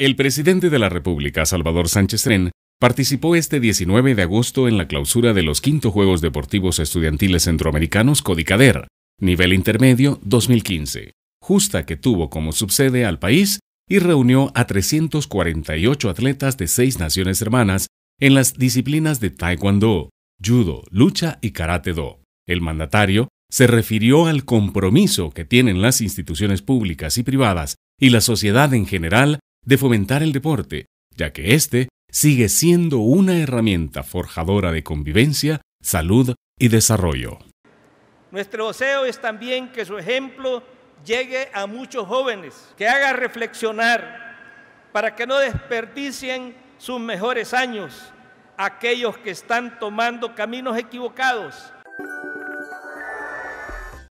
El presidente de la República, Salvador Sánchez Tren, participó este 19 de agosto en la clausura de los quinto Juegos Deportivos Estudiantiles Centroamericanos Codicader, nivel intermedio 2015, justa que tuvo como subsede al país y reunió a 348 atletas de seis naciones hermanas en las disciplinas de Taekwondo, Judo, Lucha y Karate Do. El mandatario se refirió al compromiso que tienen las instituciones públicas y privadas y la sociedad en general de fomentar el deporte, ya que éste sigue siendo una herramienta forjadora de convivencia, salud y desarrollo. Nuestro deseo es también que su ejemplo llegue a muchos jóvenes, que haga reflexionar para que no desperdicien sus mejores años aquellos que están tomando caminos equivocados